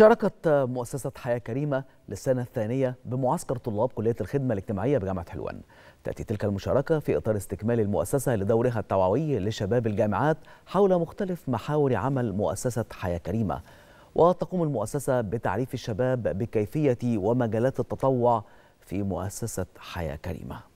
شاركت مؤسسة حياة كريمة للسنة الثانية بمعسكر طلاب كلية الخدمة الاجتماعية بجامعة حلوان تأتي تلك المشاركة في إطار استكمال المؤسسة لدورها التوعوي لشباب الجامعات حول مختلف محاور عمل مؤسسة حياة كريمة وتقوم المؤسسة بتعريف الشباب بكيفية ومجالات التطوع في مؤسسة حياة كريمة